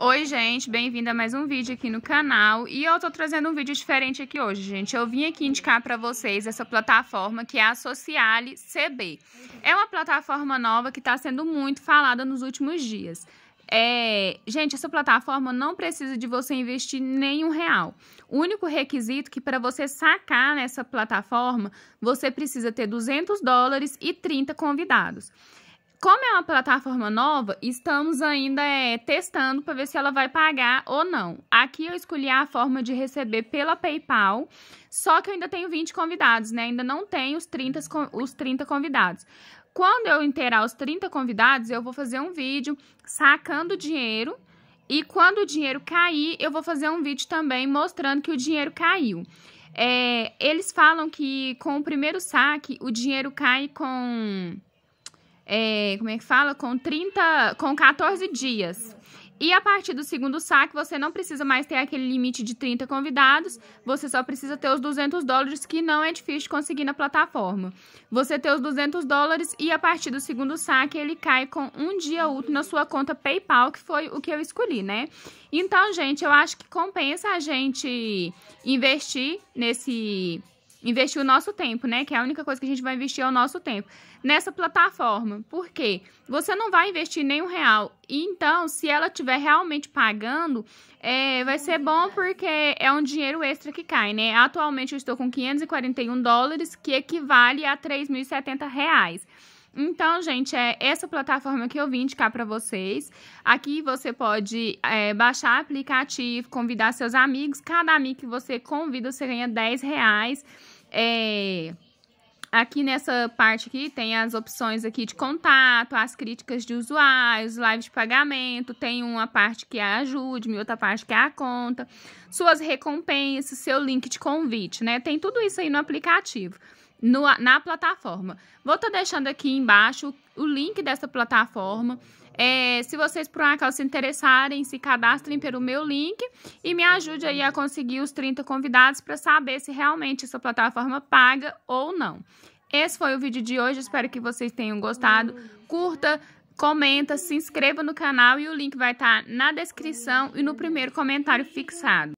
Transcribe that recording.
Oi, gente, bem-vindo a mais um vídeo aqui no canal e eu tô trazendo um vídeo diferente aqui hoje, gente. Eu vim aqui indicar para vocês essa plataforma que é a Sociale CB. É uma plataforma nova que está sendo muito falada nos últimos dias. É, gente, essa plataforma não precisa de você investir nenhum real. O único requisito é que para você sacar nessa plataforma, você precisa ter 200 dólares e 30 convidados. Como é uma plataforma nova, estamos ainda é, testando para ver se ela vai pagar ou não. Aqui eu escolhi a forma de receber pela PayPal, só que eu ainda tenho 20 convidados, né? Ainda não tenho os 30, os 30 convidados. Quando eu inteirar os 30 convidados, eu vou fazer um vídeo sacando dinheiro e quando o dinheiro cair, eu vou fazer um vídeo também mostrando que o dinheiro caiu. É, eles falam que com o primeiro saque, o dinheiro cai com é, como é que fala? Com 30, com 14 dias. E a partir do segundo saque, você não precisa mais ter aquele limite de 30 convidados, você só precisa ter os 200 dólares, que não é difícil de conseguir na plataforma. Você tem os 200 dólares e a partir do segundo saque, ele cai com um dia útil na sua conta PayPal, que foi o que eu escolhi, né? Então, gente, eu acho que compensa a gente investir nesse investir o nosso tempo, né? Que é a única coisa que a gente vai investir é o nosso tempo nessa plataforma. Por quê? Você não vai investir nenhum real. E então, se ela estiver realmente pagando, é, vai ser bom porque é um dinheiro extra que cai, né? Atualmente eu estou com 541 dólares, que equivale a 3.070 reais. Então, gente, é essa plataforma que eu vim indicar para vocês. Aqui você pode é, baixar aplicativo, convidar seus amigos. Cada amigo que você convida, você ganha 10 reais. É Aqui nessa parte aqui tem as opções aqui de contato, as críticas de usuários, live de pagamento, tem uma parte que é a ajude, outra parte que é a conta, suas recompensas, seu link de convite, né? Tem tudo isso aí no aplicativo, no, na plataforma. Vou estar tá deixando aqui embaixo o link dessa plataforma. É, se vocês por um acaso se interessarem, se cadastrem pelo meu link e me ajude aí a conseguir os 30 convidados para saber se realmente essa plataforma paga ou não. Esse foi o vídeo de hoje, espero que vocês tenham gostado. Curta, comenta, se inscreva no canal e o link vai estar tá na descrição e no primeiro comentário fixado.